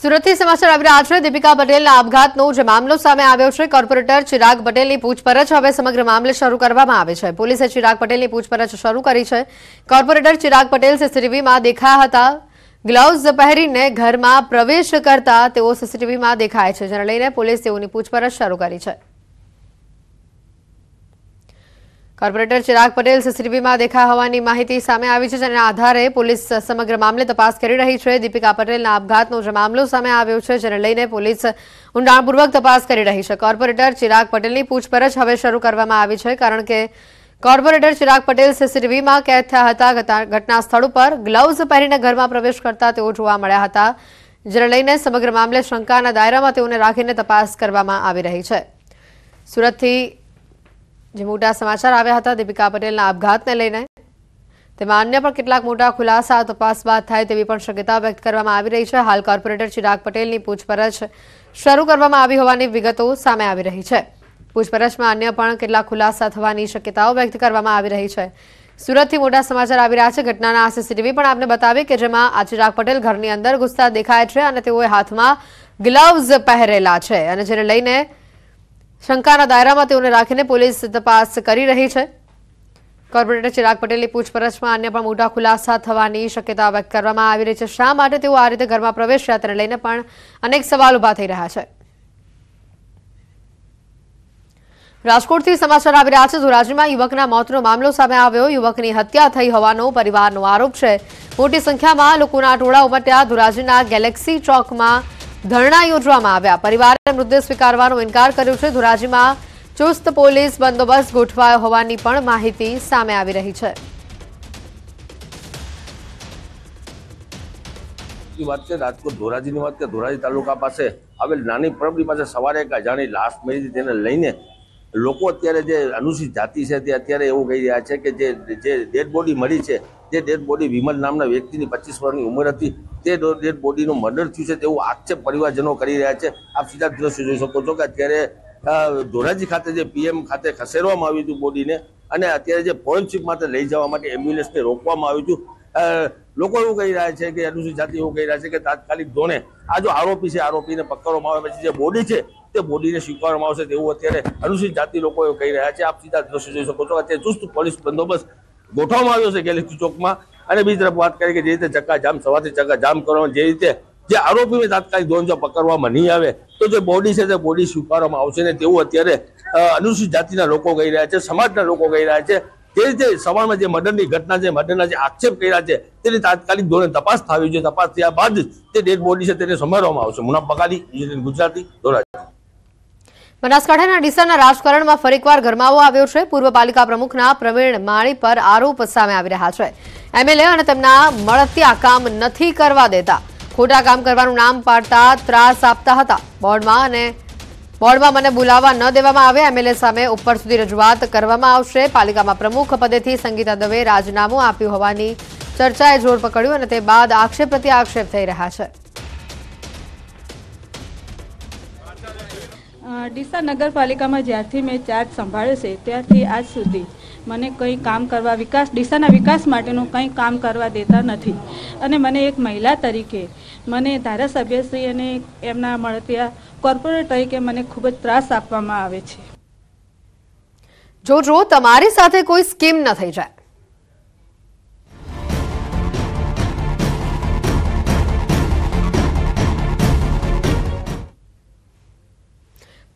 સુરતથી સમાચાર આવી રહ્યા છે દીપિકા પટેલના આપઘાતનો જે મામલો સામે આવ્યો છે કોર્પોરેટર ચિરાગ પટેલની પૂછપરછ હવે સમગ્ર મામલે શરૂ કરવામાં આવે છે પોલીસે ચિરાગ પટેલની પૂછપરછ શરૂ કરી છે કોર્પોરેટર ચિરાગ પટેલ સીસીટીવીમાં દેખાયા હતા ગ્લવ્સ પહેરીને ઘરમાં પ્રવેશ કરતા તેઓ સીસીટીવીમાં દેખાય છે જેને લઈને પોલીસ તેઓની પૂછપરછ શરૂ કરી છે કોર્પોરેટર ચિરાગ પટેલ સીસીટીવીમાં દેખાય હોવાની માહિતી સામે આવી છે જેના આધારે પોલીસ સમગ્ર મામલે તપાસ કરી રહી છે દીપિકા પટેલના આપઘાતનો જે મામલો સામે આવ્યો છે જેને લઈને પોલીસ ઊંડાણપૂર્વક તપાસ કરી રહી છે કોર્પોરેટર ચિરાગ પટેલની પૂછપરછ હવે શરૂ કરવામાં આવી છે કારણ કે કોર્પોરેટર ચિરાગ પટેલ સીસીટીવીમાં કેદ થયા હતા ઘટના સ્થળ ઉપર ગ્લવ્સ પહેરીને ઘરમાં પ્રવેશ કરતા તેઓ જોવા મળ્યા હતા જેને લઈને સમગ્ર મામલે શંકાના દાયરામાં તેઓને રાખીને તપાસ કરવામાં આવી રહી છે સુરતથી જે મોટા સમાચાર આવ્યા હતા દીપિકા પટેલના આપઘાતને લઈને તેમાં અન્ય પણ કેટલાક મોટા ખુલાસા તપાસ બાદ થાય તેવી પણ શક્યતા વ્યક્ત કરવામાં આવી રહી છે હાલ કોર્પોરેટર ચિરાગ પટેલની પૂછપરછ શરૂ કરવામાં આવી હોવાની વિગતો સામે આવી રહી છે પૂછપરછમાં અન્ય પણ કેટલાક ખુલાસા થવાની શક્યતાઓ વ્યક્ત કરવામાં આવી રહી છે સુરતથી મોટા સમાચાર આવી રહ્યા છે ઘટનાના સીસીટીવી પણ આપને બતાવી કે જેમાં આ ચિરાગ પટેલ ઘરની અંદર ઘૂસતા દેખાય છે અને તેઓએ હાથમાં ગ્લવ્સ પહેરેલા છે અને જેને લઈને શંકાના દાયરામાં તેઓને રાખીને પોલીસ તપાસ કરી રહી છે કોર્પોરેટર ચિરાગ પટેલની પૂછપરછમાં અન્ય પણ મોટા ખુલાસા થવાની શક્યતા વ્યક્ત કરવામાં આવી રહી છે શા માટે તેઓ આ રીતે ઘરમાં પ્રવેશ યાત્રા લઈને પણ અનેક સવાલ ઉભા થઈ રહ્યા છે રાજકોટથી સમાચાર આવી રહ્યા છે ધોરાજીમાં યુવકના મોતનો મામલો સામે આવ્યો યુવકની હત્યા થઈ હોવાનો પરિવારનો આરોપ છે મોટી સંખ્યામાં લોકોના ટોળા ઉમટ્યા ધોરાજીના ગેલેક્સી ચોકમાં ધરણા યોજવામાં આવ્યા પરિવારે મૃતદેહ સ્વીકારવાનો ઇનકાર કર્યો છે ધોરાજીમાં ચુસ્ત પોલીસ બંદોબસ્ત ગોઠવાયો હોવાની પણ માહિતી સામે આવી રહી છે ની વાત છે રાજકોટ ધોરાજીની વાત છે ધોરાજી તાલુકા પાસે આવેલ નાની પરબડી પાસે સવારે એક અજાણી લાશ મળી તેને લઈને લોકો અત્યારે જે અનુસૂચિત જાતિ છે તે અત્યારે એવું કહી રહ્યા છે કે જે જે ડેડ બોડી મળી છે તે ડેડ બોડી વિમલ નામના વ્યક્તિની પચીસ વર્ષની ઉંમર હતી તે ડેડ બોડીનું મર્ડર થયું છે તેવું આક્ષેપ પરિવારજનો કરી રહ્યા છે આપ સીધા દ્રશ્ય જોઈ શકો છો કે અત્યારે ધોરાજી ખાતે જે પીએમ ખાતે ખસેડવામાં આવ્યું હતું બોડીને અને અત્યારે જે ફોરેન્સિક માટે લઈ જવા માટે એમ્બ્યુલન્સને રોકવામાં આવ્યું હતું લોકો એવું કહી રહ્યા છે કે અનુસૂચિત જાતિ એવું કહી રહ્યા છે કે તાત્કાલિક ધોને આ જો આરોપી છે આરોપીને પકડવામાં આવે પછી જે બોડી છે તે બોડીને સ્વીકારવામાં આવશે તેવું અત્યારે અનુસૂચિત જાતિ લોકો એવું કહી રહ્યા છે આપ સીધા દ્રશ્ય જોઈ શકો છો અત્યારે ચુસ્ત પોલીસ બંદોબસ્ત ગોઠવવામાં આવ્યો છે ગેલેક્સી ચોકમાં અને બીજી તરફ વાત કરીએ કે જે રીતે ચક્કાજામ સવારથી ચક્કાજામ કરવામાં જે રીતે જે આરોપીને તાત્કાલિક ધોરણ જો પકડવામાં નહીં આવે તો જે બોડી છે તે બોડી સ્વીકારવામાં આવશે ને તેવું અત્યારે અનુસૂચિત જાતિના લોકો કહી રહ્યા છે સમાજના લોકો કહી રહ્યા છે તે જે સવારમાં જે મર્ડરની ઘટના છે મર્ડરના જે આક્ષેપ કર્યા છે તેની તાત્કાલિક ધોરણે તપાસ થવી જોઈએ તપાસ થયા બાદ તે ડેડ બોડી છે તેને સમારવામાં આવશે મુના પકાલી ગુજરાતી ધોરાજી બનાસકાંઠાના ડીસાના રાજકારણમાં ફરીકવાર ગરમાવો આવ્યો છે પૂર્વ પાલિકા પ્રમુખના પ્રવીણ માળી પર આરોપ સામે આવી રહ્યા છે એમએલએ અને તેમના મળતિયા કામ નથી કરવા દેતા ખોટા કામ કરવાનું નામ પાડતા ત્રાસ આપતા હતા બોર્ડમાં અને વોર્ડમાં મને બોલાવવા ન દેવામાં આવે એમએલએ સામે ઉપર સુધી રજૂઆત કરવામાં આવશે પાલિકામાં પ્રમુખ પદેથી સંગીતા દવે રાજીનામું આપ્યું હોવાની ચર્ચાએ જોર પકડ્યું અને તે બાદ આક્ષેપ પ્રત્યે આક્ષેપ થઈ રહ્યા છે ડીસા નગરપાલિકામાં જ્યારથી મેં ચાર્જ સંભાળ્યો છે ત્યારથી આજ સુધી મને કંઈ કામ કરવા વિકાસ દિશાના વિકાસ માટેનું કંઈ કામ કરવા દેતા નથી અને મને એક મહિલા તરીકે મને ધારાસભ્યશ્રી અને એમના મળતિયા કોર્પોરેટ તરીકે મને ખૂબ જ ત્રાસ આપવામાં આવે છે જો જોજો તમારી સાથે કોઈ સ્કીમ ન થઈ જાય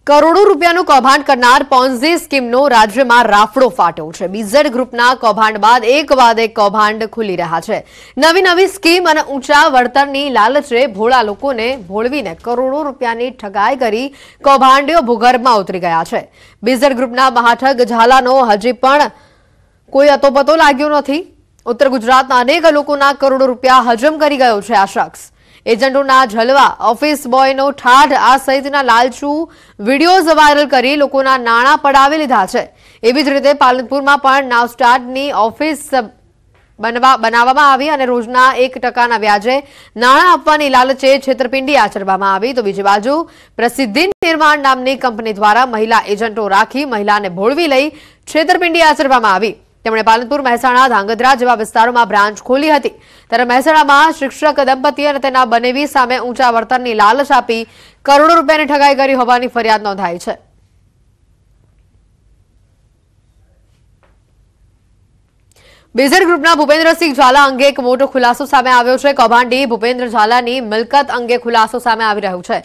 કરોડો રૂપિયાનું કૌભાંડ કરનાર પોન્ઝી સ્કીમનો રાજ્યમાં રાફડો ફાટ્યો છે બીઝેડ ગ્રુપના કૌભાંડ બાદ એક બાદ એક કૌભાંડ ખુલી રહ્યા છે નવી નવી સ્કીમ અને ઊંચા વળતરની લાલચે ભોળા લોકોને ભોળવીને કરોડો રૂપિયાની ઠગાઈ કરી કૌભાંડીઓ ભૂગર્ભમાં ઉતરી ગયા છે બીઝેડ ગ્રુપના મહાઠગ ઝાલાનો હજી પણ કોઈ અતોપતો લાગ્યો નથી ઉત્તર ગુજરાતના અનેક લોકોના કરોડો રૂપિયા હજમ કરી ગયો છે આ શખ્સ એજન્ટોના જલવા ઓફિસ બોયનો ઠાઠ આ સહિતના લાલચુ વિડીયોઝ વાયરલ કરી લોકોના નાણાં પડાવી લીધા છે એવી જ રીતે પાલનપુરમાં પણ નાવ સ્ટાર્ટની ઓફિસ બનવા બનાવવામાં આવી અને રોજના એક ટકાના વ્યાજે નાણાં આપવાની લાલચે છેતરપિંડી આચરવામાં આવી તો બીજી બાજુ પ્રસિદ્ધિ નિર્માણ નામની કંપની દ્વારા મહિલા એજન્ટો રાખી મહિલાને ભોળવી લઈ છેતરપિંડી આચરવામાં આવી તેમણે પાલનપુર મહેસાણા ધાંગધ્રા જેવા વિસ્તારોમાં બ્રાન્ચ ખોલી હતી ત્યારે મહેસાણામાં શિક્ષક દંપતી અને તેના બનેવી સામે ઊંચા વળતરની લાલચ આપી કરોડો રૂપિયાની ઠગાઈ કરી હોવાની ફરિયાદ નોંધાઈ છે બેઝર ગ્રુપના ભૂપેન્દ્રસિંહ ઝાલા અંગે એક મોટો ખુલાસો સામે આવ્યો છે કૌભાંડી ભૂપેન્દ્ર ઝાલાની મિલકત અંગે ખુલાસો સામે આવી રહ્યું છે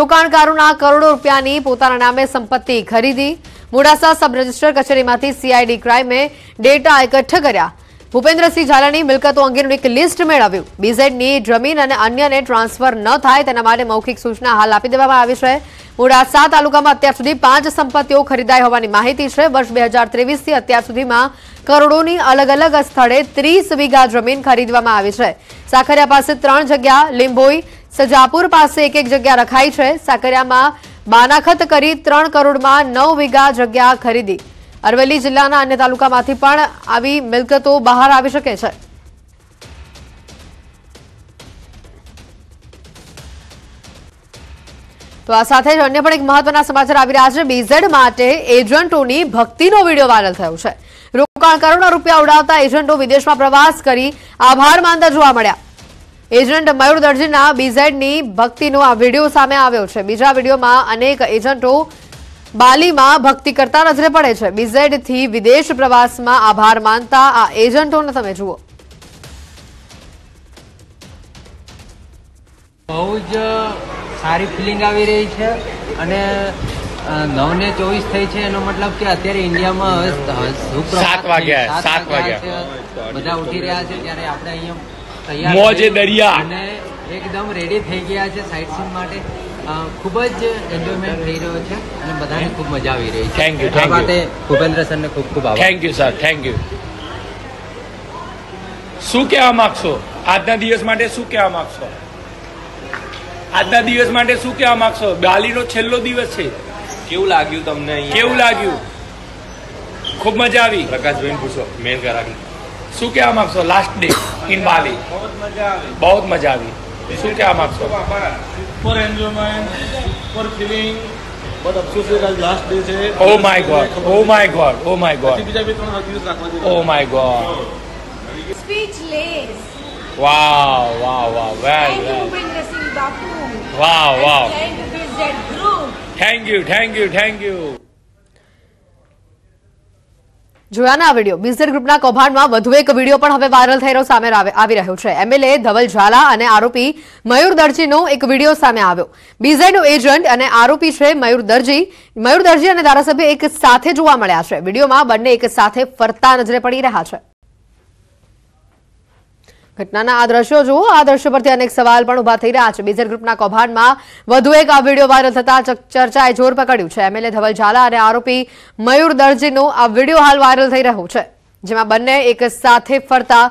રોકાણકારોના કરોડો રૂપિયાની પોતાના નામે સંપત્તિ ખરીદી મોડાસા સબ રજિસ્ટર કચેરીમાંથી સીઆઈડી ક્રાઇમે ડેટા એકઠ કર્યા ભૂપેન્દ્રસિંહ ઝાલાની મિલકતો અંગેનું એક લિસ્ટ મેળવ્યું બીઝેડની જમીન અને અન્યને ટ્રાન્સફર ન થાય તેના માટે મૌખિક સૂચના હાલ આપી દેવામાં આવી છે મોડાસા તાલુકામાં અત્યાર સુધી પાંચ સંપત્તિઓ ખરીદાઈ હોવાની માહિતી છે વર્ષ બે હજાર ત્રેવીસથી અત્યાર સુધીમાં કરોડોની અલગ અલગ સ્થળે ત્રીસ વીઘા જમીન ખરીદવામાં આવી છે સાખરિયા પાસે ત્રણ જગ્યા લીંબોઈ સજાપુર પાસે એક એક જગ્યા રખાઈ છે સાખરિયામાં માનાખત કરી ત્રણ કરોડમાં નવ વીઘા જગ્યા ખરીદી અરવેલી જિલ્લાના અન્ય તાલુકામાંથી પણ આવી મિલકતો બહાર આવી શકે છે તો આ સાથે જ અન્ય પણ એક મહત્વના સમાચાર આવી રહ્યા છે બીઝેડ માટે એજન્ટોની ભક્તિનો વિડીયો વાયરલ થયો છે રોકાણ કરોડો રૂપિયા ઉડાવતા એજન્ટો વિદેશમાં પ્રવાસ કરી આભાર માનતા જોવા મળ્યા એજન્ટ મયુર દરજીના બીઝેડની ભક્તિનો આ વિડીયો સામે આવ્યો છે બીજા વિડીયોમાં અનેક એજન્ટો બાલીમાં ભક્તિ કરતા નજરે પડે છે બીઝેડથી વિદેશ પ્રવાસમાં આભાર માનતા આ એજન્ટોને તમે જુઓ બહુ જ સારી ફિલિંગ આવી રહી છે અને નવને ચોવીસ થઈ છે એનો મતલબ કે અત્યારે ઇન્ડિયામાં બધા ઉઠી રહ્યા છે ત્યારે આપણે અહીંયા મોજે દરિયા એકદમ રેડી થઈ ગયા છે સાઇટ સીન માટે ખૂબ જ એન્જોયમેન્ટ થઈ રહ્યો છે અને બધાને ખૂબ મજા આવી રહી છે થેન્ક યુ આ માટે ભૂપેન્દ્ર સરને ખૂબ ખૂબ આભાર thank you sir thank you શું કહેવા માંગશો આજના દિવસ માટે શું કહેવા માંગશો આજના દિવસ માટે શું કહેવા માંગશો બાલીનો છેલ્લો દિવસ છે કેવું લાગ્યું તમને કેવું લાગ્યું ખૂબ મજા આવી પ્રકાશભાઈ પૂછો મેન કરાવી શું કહેવા માંગશો લાસ્ટ ડે ઇન બાલી બહુ જ મજા આવી શું કહેવા માંગશો super enjoyment super feeling but અફસોસ આજ લાસ્ટ ડે છે oh my god oh my god oh my god બીજા બે ત્રણ દિવસ રાખવા છે oh my god speechless wow wow wow well well wow wow thank you thank you thank you જોયાના વિડીયો બીઝર ગ્રુપના કૌભાંડમાં વધુ એક વિડીયો પણ હવે વાયરલ થયેલો સામે આવી રહ્યો છે એમએલએ ધવલ ઝાલા અને આરોપી મયુર દરજીનો એક વિડીયો સામે આવ્યો બીઝેડ એજન્ટ અને આરોપી છે મયુર દરજી મયુર દરજી અને ધારાસભ્ય એક સાથે જોવા મળ્યા છે વિડીયોમાં બંને એક સાથે ફરતા નજરે પડી રહ્યા છે ઘટનાના આ દ્રશ્યો જુઓ આ દ્રશ્યો પરથી અનેક સવાલ પણ ઉભા થઈ રહ્યા છે બેઝર ગ્રુપના કૌભાંડમાં વધુ એક આ વિડીયો વાયરલ થતા ચર્ચાએ જોર પકડ્યું છે એમએલએ ધવલ ઝાલા અને આરોપી મયુર દરજીનો આ વિડીયો હાલ વાયરલ થઈ રહ્યો છે જેમાં બંને એક સાથે ફરતા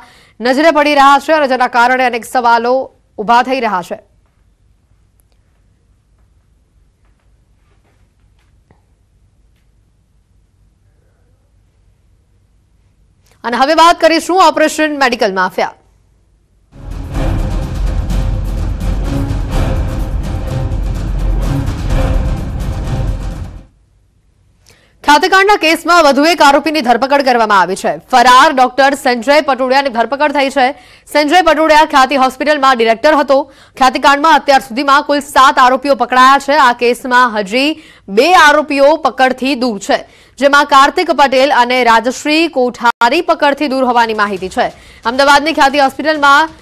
નજરે પડી રહ્યા છે અને જેના કારણે અનેક સવાલો ઉભા થઈ રહ્યા છે અને હવે વાત કરીશું ઓપરેશન મેડિકલ માફિયા ખાતેકાંડના કેસમાં વધુ એક આરોપીની ધરપકડ કરવામાં આવી છે ફરાર ડોક્ટર સંજય પટોડિયાની ધરપકડ થઈ છે સંજય પટોડિયા ખ્યાતિ હોસ્પિટલમાં ડિરેક્ટર હતો ખ્યાતિકાંડમાં અત્યાર સુધીમાં કુલ સાત આરોપીઓ પકડાયા છે આ કેસમાં હજી બે આરોપીઓ પકડથી દૂર છે જેમાં કાર્તિક પટેલ અને રાજશ્રી કોઠારી પકડથી દૂર હોવાની માહિતી છે અમદાવાદની ખ્યાતિ હોસ્પિટલમાં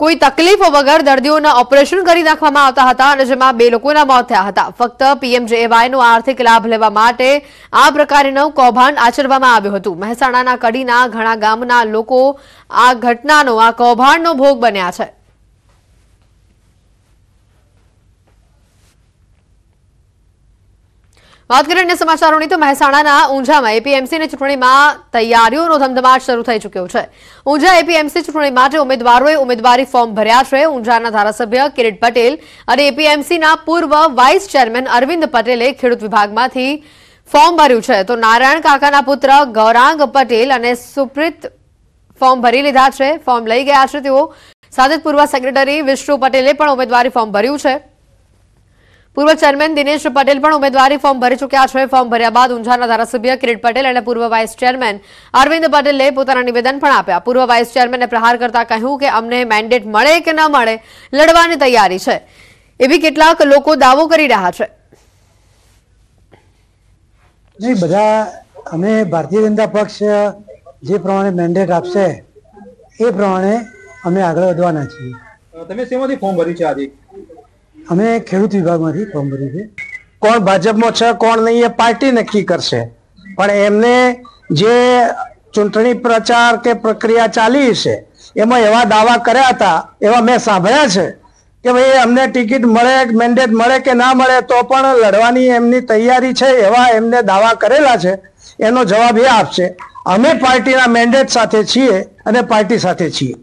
કોઈ તકલીફ વગર દર્દીઓના ઓપરેશન કરી નાખવામાં આવતા હતા અને જેમાં બે લોકોના મોત થયા હતા ફક્ત પીએમજેએવાયનો આર્થિક લાભ લેવા માટે આ પ્રકારનું કૌભાંડ આચરવામાં આવ્યું હતું મહેસાણાના કડીના ઘણા ગામના લોકો આ ઘટનાનો આ કૌભાંડનો ભોગ બન્યા છે વાત કરીએ અન્ય સમાચારોની તો મહેસાણાના ઊંઝામાં એપીએમસીની ચૂંટણીમાં તૈયારીઓનો ધમધમાટ શરૂ થઈ ચૂક્યો છે ઊંઝા એપીએમસી ચૂંટણી માટે ઉમેદવારોએ ઉમેદવારી ફોર્મ ભર્યા છે ઊંઝાના ધારાસભ્ય કિરીટ પટેલ અને એપીએમસીના પૂર્વ વાઇસ ચેરમેન અરવિંદ પટેલે ખેડૂત વિભાગમાંથી ફોર્મ ભર્યું છે તો નારાયણ કાકાના પુત્ર ગૌરાંગ પટેલ અને સુપ્રિત ફોર્મ ભરી લીધા છે ફોર્મ લઈ ગયા છે તેઓ સાથે પૂર્વ સેક્રેટરી વિષ્ણુ પટેલે પણ ઉમેદવારી ફોર્મ ભર્યું છે પૂર્વ ચેરમેન દિનેશ પટેલ પણ ઉમેદવારી ફોર્મ ભરી ચૂક્યા છે ફોર્મ ભર્યા બાદ ઊંઝાના ધારાસભ્ય કિરીટ પટેલ અને પૂર્વ વાઇસ ચેરમેન અરવિંદ પટેલે પોતાના નિવેદન પણ આપ્યા પૂર્વ વાઇસ ચેરમેને પ્રહાર કરતા કહ્યું કે અમને મેન્ડેટ મળે કે ન મળે લડવાની તૈયારી છે એવી કેટલાક લોકો દાવો કરી રહ્યા છે નહીં બધા અમે ભારતીય જનતા પક્ષ જે પ્રમાણે મેન્ડેટ આપશે એ પ્રમાણે અમે આગળ વધવાના છીએ તમે શેમાંથી ફોર્મ ભર્યું છે આજે અમે ખેડૂત વિભાગમાંથી ફોર્મ ભર્યું છે કોણ ભાજપમાં છે કોણ નહીં એ પાર્ટી નક્કી કરશે પણ એમને જે ચૂંટણી પ્રચાર કે પ્રક્રિયા ચાલી છે એમાં એવા દાવા કર્યા હતા એવા મેં સાંભળ્યા છે કે ભાઈ અમને ટિકિટ મળે મેન્ડેટ મળે કે ના મળે તો પણ લડવાની એમની તૈયારી છે એવા એમને દાવા કરેલા છે એનો જવાબ એ આપશે અમે પાર્ટીના મેન્ડેટ સાથે છીએ અને પાર્ટી સાથે છીએ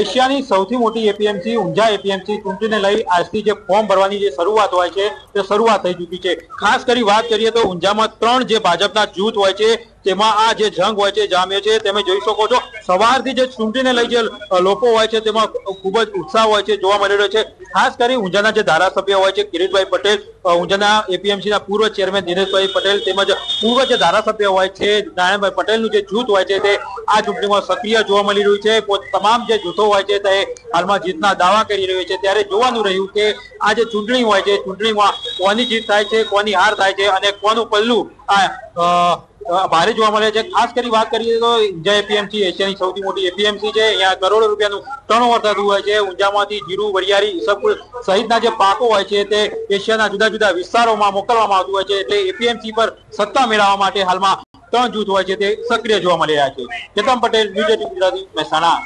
એશિયાની સૌથી મોટી એપીએમસી ઊંઝા એપીએમસી ચૂંટણીને લઈ આજથી જે ફોર્મ ભરવાની જે શરૂઆત હોય છે તે શરૂઆત થઈ ચૂકી છે ખાસ કરી વાત કરીએ તો ઊંઝામાં ત્રણ જે ભાજપના જૂથ હોય છે તેમાં આ જે જંગ હોય છે જામ્યો છે તમે જોઈ શકો છો સવારથી જે ચૂંટણીને લઈ જે લોકો હોય છે તેમાં ખૂબ જ ઉત્સાહ હોય છે જોવા મળી રહ્યો છે ખાસ કરી ઊંઝાના જે ધારાસભ્ય હોય છે કિરીટભાઈ પટેલ ઊંઝાના એપીએમસીના પૂર્વ ચેરમેન દિનેશભાઈ પટેલ તેમજ પૂર્વ જે ધારાસભ્ય હોય છે નારાયણભાઈ પટેલનું જે જૂથ હોય છે તે આ ચૂંટણીમાં સક્રિય જોવા મળી રહ્યું છે તમામ જે જૂથો હોય છે તે હાલમાં જીતના દાવા કરી રહ્યું છે ત્યારે જોવાનું રહ્યું કે આ જે ચૂંટણી હોય છે ચૂંટણીમાં કોની જીત થાય છે કોની હાર થાય છે અને કોનું પલ્લું આ ભારે જોવા મળે છે ખાસ કરી વાત કરીએ તો ઊંઝા એપીએમસી એશિયાની સૌથી મોટી એપીએમસી છે અહીંયા કરોડો રૂપિયાનું ટર્નઓવર થતું હોય છે ઊંઝામાંથી જીરું વરિયાળી સબકુલ સહિતના જે પાકો હોય છે તે એશિયાના જુદા જુદા વિસ્તારોમાં મોકલવામાં આવતું હોય છે એટલે એપીએમસી પર સત્તા મેળવવા માટે હાલમાં ત્રણ જૂથ હોય છે તે સક્રિય જોવા મળી રહ્યા છે કેતમ પટેલ ન્યૂઝ એટીન ગુજરાતી મહેસાણા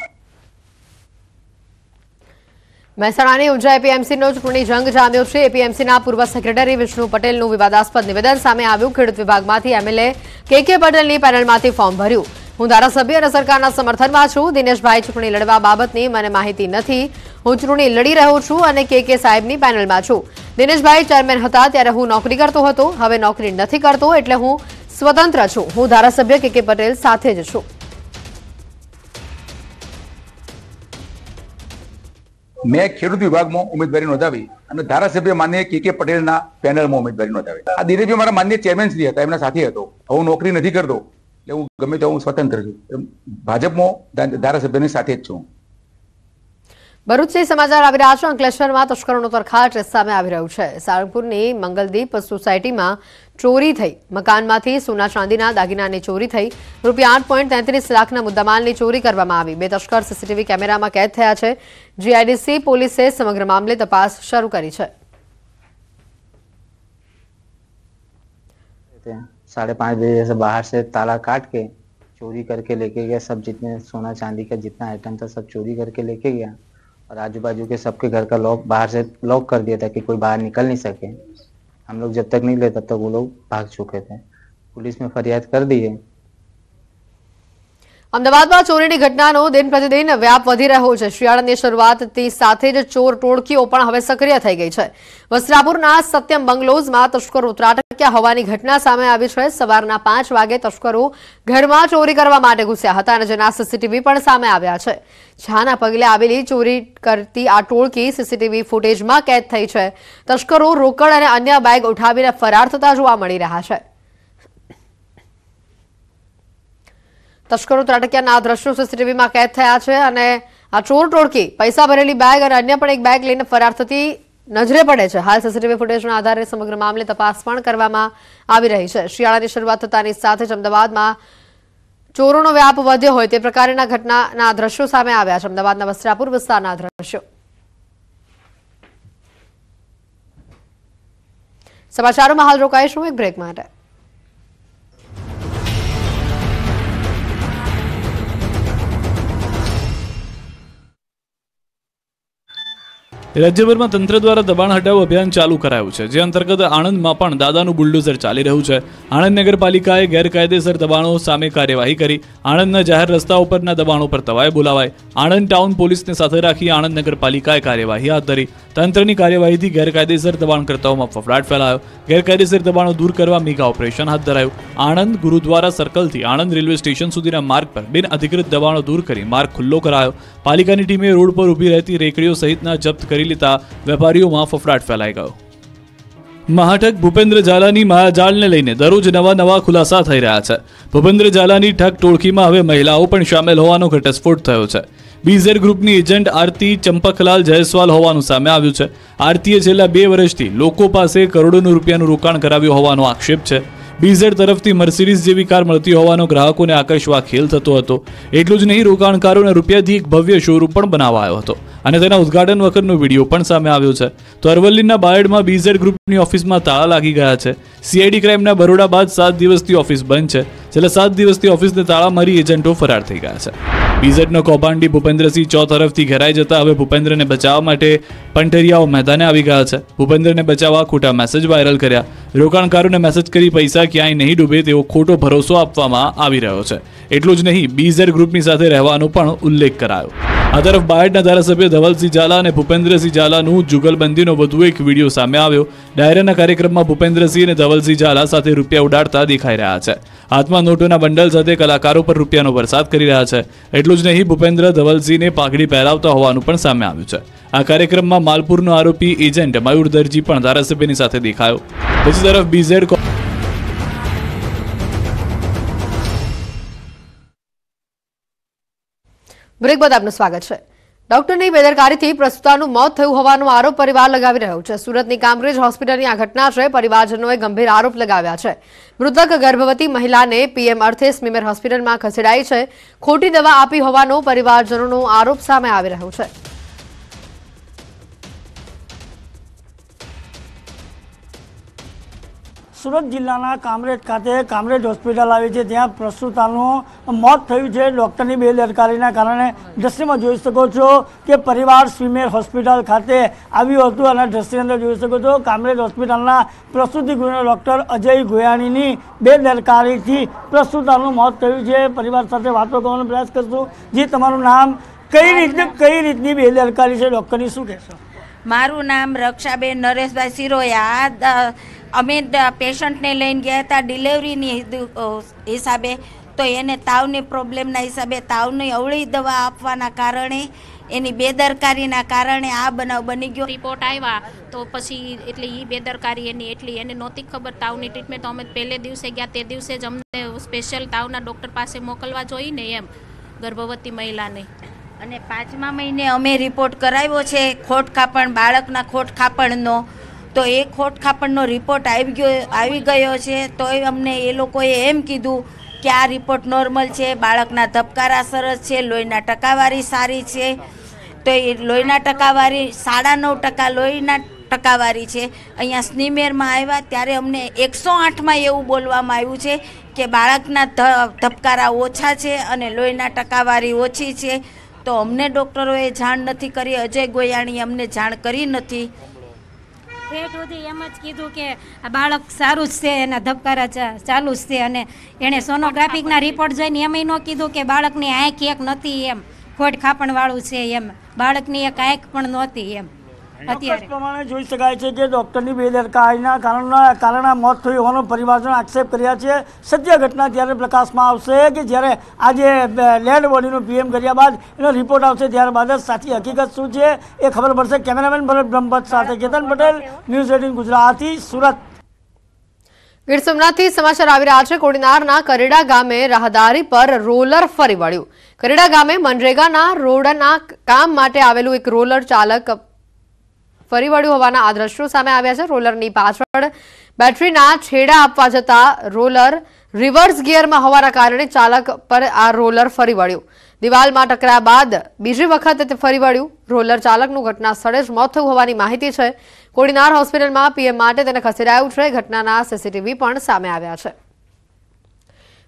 મહેસાણાની યોજાઈ એપીએમસીનો જ પૂર્ણી જંગ જામ્યો છે એપીએમસીના પૂર્વ સેક્રેટરી વિષ્ણુ પટેલનું વિવાદાસ્પદ નિવેદન સામે આવ્યું ખેડૂત વિભાગમાંથી એમએલએ કે કે પટેલની પેનલમાંથી ફોર્મ ભર્યું હું ધારાસભ્ય અને સરકારના સમર્થનમાં છું દિનેશભાઈ ચૂંટણી લડવા બાબતની મને માહિતી નથી હું ચૂંટણી લડી રહ્યો છું અને કે કે સાહેબની પેનલમાં છું દિનેશભાઈ ચેરમેન હતા ત્યારે હું નોકરી કરતો હતો હવે નોકરી નથી કરતો એટલે હું સ્વતંત્ર છું હું ધારાસભ્ય કે કે પટેલ સાથે જ છું મેં ખેડૂત વિભાગમાં ઉમેદવારી નોંધાવી અને ધારાસભ્ય માન્ય કે કે પટેલના પેનલમાં ઉમેદવારી નોંધાવી આ દિલીપભાઈ મારા માન્ય ચેરમેન શ્રી હતા એમના સાથે હતો હું નોકરી નથી કરતો એટલે હું ગમે તો હું સ્વતંત્ર છું ભાજપમાં ધારાસભ્યની સાથે જ છું ભરૂચથી સમાચાર આવી રહ્યા છે અંકલેશ્વરમાં તસ્કરોનો તરખાટ સામે આવી રહ્યું છે સાળંગપુરની મંગલદીપ સોસાયટીમાં ચોરી થઈ મકાનમાંથી સોના ચાંદીના દાગીનાની ચોરી થઈ રૂપિયા આઠ પોઈન્ટ તેત્રીસ લાખના મુદ્દામાલની ચોરી કરવામાં આવી બે તસ્કર સીસીટીવી કેમેરામાં કેદ થયા છે જીઆઈડીસી પોલીસે સમગ્ર મામલે તપાસ શરૂ કરી છે સાડે પાંચ બજે જैसे बाहर से ताला काट के चोरी करके लेके गया सब जितने सोना चांदी का जितना आइटम था सब चोरी करके लेके गया और आजू बाजू के सबके घर का लॉक बाहर से लॉक कर दिया था कि कोई बाहर निकल नहीं सके हम लोग जब तक निकले तब तक वो लोग भाग चुके थे पुलिस में फरियाद कर दी है અમદાવાદમાં ચોરીની ઘટનાનો દિન પ્રતિદિન વ્યાપ વધી રહ્યો છે શિયાળાની શરૂઆતથી સાથે જ ચોર ટોળકીઓ પણ હવે સક્રિય થઈ ગઈ છે વસ્ત્રાપુરના સત્યમ બંગલોઝમાં તસ્કરો ત્રાટક્યા હોવાની ઘટના સામે આવી છે સવારના પાંચ વાગે તસ્કરો ઘરમાં ચોરી કરવા માટે ઘૂસ્યા હતા અને જેના સીસીટીવી પણ સામે આવ્યા છે છાના પગલે આવેલી ચોરી કરતી આ ટોળકી સીસીટીવી ફૂટેજમાં કેદ થઈ છે તસ્કરો રોકડ અને અન્ય બેગ ઉઠાવીને ફરાર થતા જોવા મળી રહ્યા છે તસ્કરો ત્રાટક્યાના દ્રશ્યો સીસીટીવીમાં કેદ થયા છે અને આ ચોર ટોળકી પૈસા ભરેલી બેગ અને અન્ય પણ એક બેગ લઈને ફરાર થતી નજરે પડે છે હાલ સીસીટીવી ફૂટેજના આધારે સમગ્ર મામલે તપાસ પણ કરવામાં આવી રહી છે શિયાળાની શરૂઆત થતાની સાથે જ અમદાવાદમાં ચોરોનો વ્યાપ વધ્યો હોય તે પ્રકારના ઘટનાના દ્રશ્યો સામે આવ્યા છે અમદાવાદના વસ્ત્રાપુર વિસ્તારના દ્રશ્યો સમાચારોમાં હાલ રોકાઈશું એક બ્રેક માટે એ રાજ્ય સરકાર તંત્ર દ્વારા દબાણ હટાવ અભિયાન ચાલુ કરાયું છે જે અંતર્ગત આણંદમાં પણ દાદાનું બુલડોઝર ચાલી રહ્યું છે આણંદ નગરપાલિકાએ ગેરકાયદેસર દબાણો સામે કાર્યવાહી કરી આણંદના જાહેર રસ્તાઓ પરના દબાણો પર તવાએ બોલાવાય આણંદાઉન પોલીસને સાથે રાખી આણંદ નગરપાલિકાએ કાર્યવાહી હાથ ધરી તંત્રની કાર્યવાહીથી ગેરકાયદેસર દબાણકર્તાઓમાં ફફડાટ ફેલાયો ગેરકાયદેસર દબાણો દૂર કરવા મીગા ઓપરેશન હાથ ધરાયો આણંદ ગુરુદ્વારા સર્કલ થી આણંદ રેલવે સ્ટેશન સુધીના માર્ગ પર બેન અધિકૃત દબાણો દૂર કરી માર્ગ ખુલ્લો કરાયો પાલિકાની ટીમે રોડ પર ઊભી રહેતી રેકડીઓ સહિતના જપ્ત કરી લેતા વેપારીઓમાં ફફડાટ ફેલાઈ ગયો મહાઠક ભૂપેન્દ્ર ઝાલાની મહાજાળને લઈને દરરોજ નવા નવા ખુલાસા થઈ રહ્યા છે ભૂપેન્દ્ર ઝાલાની ઠગ ટોળકીમાં હવે મહિલાઓ પણ સામેલ હોવાનો ઘટસ્ફોટ થયો છે બીઝેડ ગ્રુપની એજન્ટ આરતી ચંપકલાલ જયસ્વાલ હોવાનું સામે આવ્યું છે આરતીએ છેલ્લા બે વર્ષથી લોકો પાસે કરોડોનું રૂપિયાનું રોકાણ કરાવ્યું હોવાનો આક્ષેપ છે બીઝેડ તરફથી મર્સિડીઝ જેવી કાર મળતી હોવાનો ગ્રાહકોને આકર્ષવા ખેલ થતો હતો એટલું જ નહીં રોકાણકારોને રૂપિયાથી એક ભવ્ય શોરૂમ પણ બનાવાયો હતો અને તેના ઉદઘાટન વખતનો વિડીયો પણ સામે આવ્યો છે તો અરવલ્લીના બાયડમાં બીઝેડ ગ્રુપની ઓફિસમાં તાળા લાગી ગયા છે સીઆઈડી ક્રાઇમના બરોડા બાદ સાત દિવસથી ઓફિસ બંધ છે છેલ્લા સાત દિવસથી ઓફિસને તાળા મારી એજન્ટો ફરાર થઈ ગયા છે બીઝેડનો કૌભાંડી ભૂપેન્દ્રસિંહ ચો તરફથી ઘેરાઈ જતા હવે ભૂપેન્દ્રને બચાવવા માટે પંઠેરિયાઓ મેદાને આવી ગયા છે ભૂપેન્દ્રને બચાવવા ખોટા મેસેજ વાયરલ કર્યા રોકાણકારોને મેસેજ કરી પૈસા ક્યાંય નહીં ડૂબે તેવો ખોટો ભરોસો આપવામાં આવી રહ્યો છે એટલું જ નહીં બીઝેડ ગ્રુપની સાથે રહેવાનો પણ ઉલ્લેખ કરાયો આ તરફ બાયડના ધારાસભ્ય ધવલસિંહ ઝાલા અને ભૂપેન્દ્રસિંહ ઝાલાનું જુગલબંધીનો વધુ એક વિડીયો સામે આવ્યો ડાયરાના કાર્યક્રમમાં ભૂપેન્દ્રસિંહ અને ધવલસિંહ ઝાલા સાથે રૂપિયા ઉડાડતા દેખાઈ રહ્યા છે હાથમાં નોટોના બંડલ સાથે કલાકારો પર રૂપિયાનો વરસાદ કરી રહ્યા છે એટલું જ નહીં ભૂપેન્દ્ર ધવલસિંહને પાઘડી પહેરાવતા હોવાનું પણ સામે આવ્યું છે આ કાર્યક્રમમાં માલપુરનો આરોપી એજન્ટ મયુર દરજી પણ ધારાસભ્યની સાથે દેખાયો બીજી તરફ બીઝેડ બ્રેક બાદ આપનું સ્વાગત છે ડોક્ટરની બેદરકારીથી પ્રસ્તુતાનું મોત થયું હોવાનો આરોપ પરિવાર લગાવી રહ્યો છે સુરતની કામરેજ હોસ્પિટલની આ ઘટના છે પરિવારજનોએ ગંભીર આરોપ લગાવ્યા છે મૃતક ગર્ભવતી મહિલાને પીએમ અર્થે સ્મીમેર હોસ્પિટલમાં ખસેડાઈ છે ખોટી દવા આપી હોવાનો પરિવારજનોનો આરોપ સામે આવી રહ્યો છે સુરત જિલ્લાના કામરેજ ખાતે કામરેજ હોસ્પિટલ આવી છે ત્યાં પ્રસુતાનું મોત થયું છે ડૉક્ટરની બેદરકારીના કારણે દ્રશ્યમાં જોઈ શકો છો કે પરિવાર સ્વીમેર હોસ્પિટલ ખાતે આવ્યું હતું અને દ્રશ્ય અંદર જોઈ શકો છો કામરેજ હોસ્પિટલના પ્રસૂતિ ગૃહના ડૉક્ટર અજય ગોયાણીની બેદરકારીથી પ્રસુતાનું મોત થયું છે પરિવાર સાથે વાતો કરવાનો પ્રયાસ કરશું જે તમારું નામ કઈ રીતે કઈ રીતની બેદરકારી છે ડૉક્ટરની શું કહેશો મારું નામ રક્ષાબેન નરેશભાઈ સિરોયા અમે પેશન્ટને લઈને ગયા હતા ડિલિવરીની હિસાબે તો એને તાવની પ્રોબ્લેમના હિસાબે તાવની અવળી દવા આપવાના કારણે એની બેદરકારીના કારણે આ બનાવ બની ગયો રિપોર્ટ આવ્યા તો પછી એટલે એ બેદરકારી એની એટલી એને નહોતી ખબર તાવની ટ્રીટમેન્ટ અમે પહેલે દિવસે ગયા તે દિવસે જ અમને સ્પેશિયલ તાવના ડૉક્ટર પાસે મોકલવા જોઈને એમ ગર્ભવતી મહિલાને અને પાંચમા મહિને અમે રિપોર્ટ કરાવ્યો છે ખોટ ખાપણ બાળકના ખોટ ખાપણનો તો એ ખોટ ખાપણનો રિપોર્ટ આવી ગયો આવી ગયો છે તોય અમને એ લોકોએ એમ કીધું કે આ રિપોર્ટ નોર્મલ છે બાળકના ધબકારા સરસ છે લોહીના ટકાવારી સારી છે તો એ લોહીના ટકાવારી સાડા નવ ટકા લોહીના ટકાવારી છે અહીંયા સ્નીમેરમાં આવ્યા ત્યારે અમને એકસો આઠમાં એવું બોલવામાં આવ્યું છે કે બાળકના ધબકારા ઓછા છે અને લોહીના ટકાવારી ઓછી છે તો અમને ડૉક્ટરોએ જાણ નથી કરી અજય ગોયાણી અમને જાણ કરી નથી ઠેઠ સુધી એમ જ કીધું કે આ બાળક સારું જ છે એના ધબકારા ચાલુ જ છે અને એણે સોનોગ્રાફિકના રિપોર્ટ જોઈને એમય ન કીધું કે બાળકની આંખ એક નહોતી એમ ખોટ ખાપણવાળું છે એમ બાળકની એક આંખ પણ નહોતી એમ અત્યારે પ્રમાણે જોઈ શકાય છે કે ડૉક્ટરની બેદરકારીના કારણના કારણે મોત થયું હોવાનો પરિવારજનો આક્ષેપ કર્યા છે સત્ય ઘટના ત્યારે પ્રકાશમાં આવશે કે જ્યારે આજે લેન્ડ બોડીનું પીએમ કર્યા બાદ એનો રિપોર્ટ આવશે ત્યારબાદ જ સાચી હકીકત શું છે એ ખબર પડશે કેમેરામેન ભરત બ્રહ્મભટ્ટ સાથે કેતન પટેલ ન્યૂઝ એટીન ગુજરાતી સુરત ગીર સોમનાથથી સમાચાર આવી રહ્યા છે કોડીનારના કરેડા ગામે રાહદારી પર રોલર ફરી વળ્યું કરેડા ગામે મનરેગાના રોડના કામ માટે આવેલું એક રોલર ચાલક ફરી વળ્યું હોવાના આ દ્રશ્યો સામે આવ્યા છે રોલરની પાછળ બેટરીના છેડા આપવા જતા રોલર રિવર્સ ગિયરમાં હોવાના કારણે ચાલક પર આ રોલર ફરી વળ્યું દિવાલમાં ટકરા બાદ બીજી વખત તે ફરી વળ્યું રોલર ચાલકનું ઘટના સ્થળે જ મોત થયું હોવાની માહિતી છે કોડીનાર હોસ્પિટલમાં પીએમ માટે તેને ખસેડાયું છે ઘટનાના સીસીટીવી પણ સામે આવ્યા છે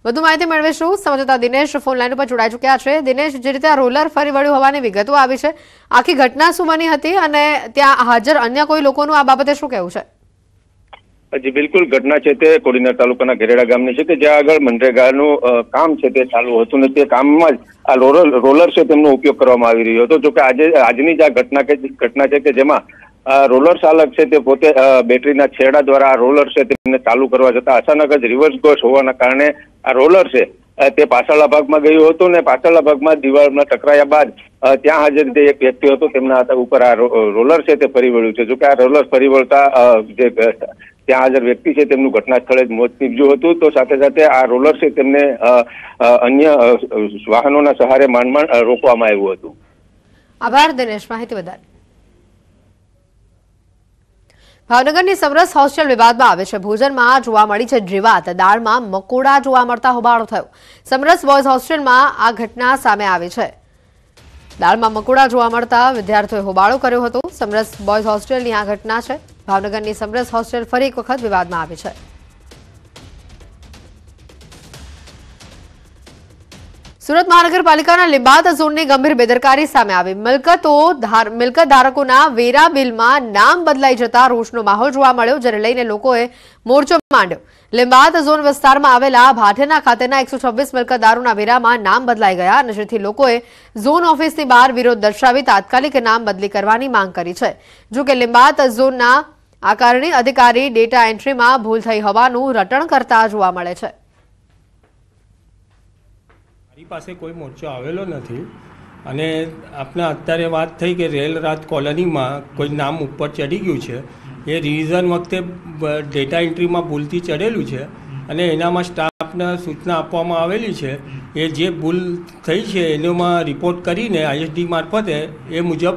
વધુ માહિતી મેળવીશું સમજતા દિનેશ ફોનલાઈન ઉપર જોડાઈ ચૂક્યા છે દિનેશ જે રીતે આ રોલર ફરી વળ્યું હોવાની વિગતો આવી છે આખી ઘટના શું બની હતી અને ત્યાં હાજર અન્ય કોઈ લોકોનું આ બાબતે શું કહેવું છે હજી બિલકુલ ઘટના છે તે કોડીનાર તાલુકાના ઘેરેડા ગામની છે કે જ્યાં આગળ મનરેગાનું કામ છે તે ચાલુ હતું ને તે કામમાં જ આ રોલર રોલર છે તેમનો ઉપયોગ કરવામાં આવી રહ્યો હતો જોકે આજે આજની જ આ ઘટના કે ઘટના છે કે જેમાં રોલર ચાલક છે તે પોતે બેટરીના છેડા દ્વારા આ રોલર છે તેમને ચાલુ કરવા જતા અચાનક જ રિવર્સ ગોસ હોવાના કારણે આ રોલર છે તે પાછળના ભાગમાં ગયું હતું ને પાછળના ભાગમાં દિવાલમાં ટકરાયા બાદ ત્યાં હાજર જે એક વ્યક્તિ હતો તેમના ઉપર આ રોલર છે તે ફરી વળ્યું છે જોકે આ રોલર ફરી વળતા જે ત્યાં હાજર વ્યક્તિ છે તેમનું ઘટના સ્થળે જ મોત નીપજ્યું હતું તો સાથે સાથે આ રોલર છે તેમને અન્ય વાહનોના સહારે માંડમાં રોકવામાં આવ્યું હતું આભાર દિનેશ માહિતી બદલ ભાવનગરની સમરસ હોસ્ટેલ વિવાદમાં આવે છે ભોજનમાં જોવા મળી છે જીવાત દાળમાં મકોડા જોવા મળતા હોબાળો થયો સમરસ બોયઝ હોસ્ટેલમાં આ ઘટના સામે આવી છે દાળમાં મકોડા જોવા મળતા વિદ્યાર્થીઓએ હોબાળો કર્યો હતો સમરસ બોયઝ હોસ્ટેલની આ ઘટના છે ભાવનગરની સમરસ હોસ્ટેલ ફરી એક વખત વિવાદમાં આવી છે સુરત મહાનગરપાલિકાના લિંબાત ઝોનની ગંભીર બેદરકારી સામે આવી મિલકતો મિલકત ધારકોના વેરા બિલમાં નામ બદલાઈ જતા રોષનો માહોલ જોવા મળ્યો જેને લઈને લોકોએ મોરચો માંડ્યો લિંબાત ઝોન વિસ્તારમાં આવેલા ભાઠેના ખાતેના એકસો છવ્વીસ મિલકતદારોના વેરામાં નામ બદલાઈ ગયા અને જેથી લોકોએ ઝોન ઓફિસની બહાર વિરોધ દર્શાવી તાત્કાલિક નામ બદલી કરવાની માંગ કરી છે જોકે લિંબાત ઝોનના આ કારણે અધિકારી ડેટા એન્ટ્રીમાં ભૂલ થઈ હોવાનું રટણ કરતા જોવા મળે છે મારી પાસે કોઈ મોરચો આવેલો નથી અને આપણે અત્યારે વાત થઈ કે રેલ રાત કોલોનીમાં કોઈ નામ ઉપર ચડી ગયું છે એ રિવિઝન વખતે ડેટા એન્ટ્રીમાં ભૂલથી ચડેલું છે અને એનામાં સ્ટાફને સૂચના આપવામાં આવેલી છે એ જે ભૂલ થઈ છે એનામાં રિપોર્ટ કરીને આઈએસડી મારફતે એ મુજબ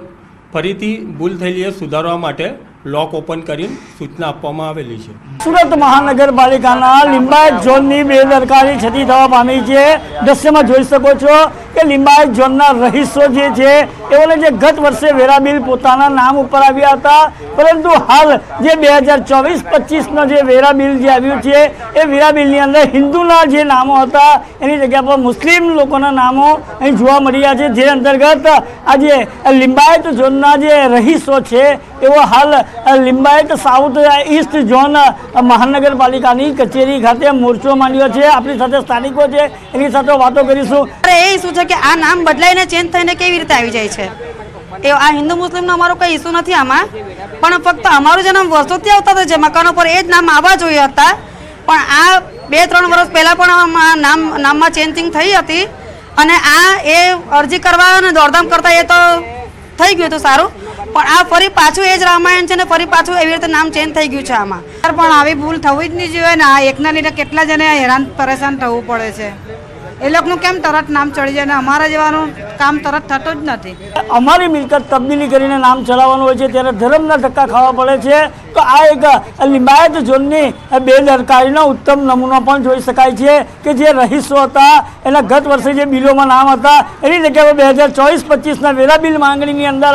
ફરીથી ભૂલ થયેલી એ સુધારવા માટે લોક ઓપન કરીને સૂચના આપવામાં આવેલી છે સુરત મહાનગરપાલિકાના લિંબાયત ઝોનની બેદરકારી છતી થવા પામી છે દ્રશ્યમાં જોઈ શકો છો કે લિંબાયત ઝોનના રહીશો જે છે એઓને જે ગત વર્ષે વેરા પોતાના નામ ઉપર આવ્યા હતા પરંતુ હાલ જે બે હજાર ચોવીસ પચીસનો જે વેરા જે આવ્યું છે એ વેરા અંદર હિન્દુના જે નામો હતા એની જગ્યા પર મુસ્લિમ લોકોના નામો અહીં જોવા મળી રહ્યા છે જે અંતર્ગત આજે લિંબાયત ઝોનના જે રહીશો છે એવો હાલ લિંબાયત સાઉથ ઈસ્ટ ઝોન મહાનગરપાલિકાની કચેરી ખાતે મોરચો માંડ્યો છે આપણી સાથે સ્થાનિકો છે એની સાથે વાતો કરીશું એ શું છે કે આ નામ બદલાઈને ચેન્જ થઈને કેવી રીતે આવી જાય છે એ આ હિન્દુ મુસ્લિમનો અમારો કંઈ ઇસ્યુ નથી આમાં પણ ફક્ત અમારું જે નામ વર્ષોથી આવતા હતા જે મકાનો પર એ જ નામ આવવા જોઈએ હતા પણ આ બે ત્રણ વર્ષ પહેલાં પણ નામ નામમાં ચેન્જિંગ થઈ હતી અને આ એ અરજી કરવા અને દોડધામ કરતાં એ તો થઈ ગયું હતું સારું પણ આ ફરી પાછું એ જ રામાયણ છે ને ફરી પાછું એવી રીતે નામ ચેન્જ થઈ ગયું છે આમાં પણ આવી ભૂલ થવી જ નહીં જોઈએ ને આ એકના લીધે કેટલા જણે હેરાન પરેશાન થવું પડે છે એ લોકોનું કેમ તરત નામ ચડી જાય અને અમારા જેવાનું કામ તરત થતું જ નથી અમારી મિલકત તબદીલી કરીને નામ ચલાવવાનું હોય છે ત્યારે ધર્મના ધક્કા ખાવા પડે છે તો આ એક લિંબાયત ઝોનની બેદરકારીનો ઉત્તમ નમૂનો પણ જોઈ શકાય છે કે જે રહીશો હતા એના ગત વર્ષે જે બિલોમાં નામ હતા એની જગ્યાએ બે હજાર ચોવીસ પચીસના વેરા બિલ માંગણીની અંદર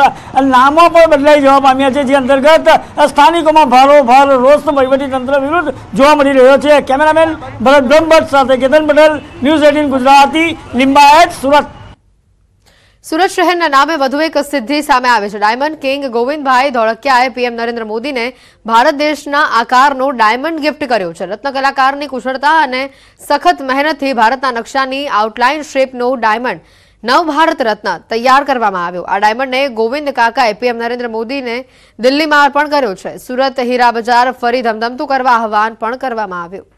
નામો પણ બદલાઈ જવા પામ્યા છે જે અંતર્ગત સ્થાનિકોમાં ભારોભાર રોષ વહીવટીતંત્ર વિરુદ્ધ જોવા મળી રહ્યો છે કેમેરામેન ભરત બ્રહ્મભટ્ટ સાથે કેતન પટેલ ન્યૂઝ એટીન ગુજરાતી લિંબાયત સુરત સુરત શહેરના નામે વધુ એક સિદ્ધિ સામે આવે છે ડાયમંડ કિંગ ગોવિંદભાઈ ધોળકિયાએ પીએમ નરેન્દ્ર મોદીને ભારત દેશના આકારનો ડાયમંડ ગિફ્ટ કર્યો છે રત્ન કલાકારની કુશળતા અને સખત મહેનતથી ભારતના નકશાની આઉટલાઇન શેપનો ડાયમંડ નવ ભારત રત્ન તૈયાર કરવામાં આવ્યો આ ડાયમંડને ગોવિંદ કાકાએ પીએમ નરેન્દ્ર મોદીને દિલ્હીમાં અર્પણ કર્યો છે સુરત હીરા બજાર ફરી ધમધમતું કરવા આહવાન પણ કરવામાં આવ્યું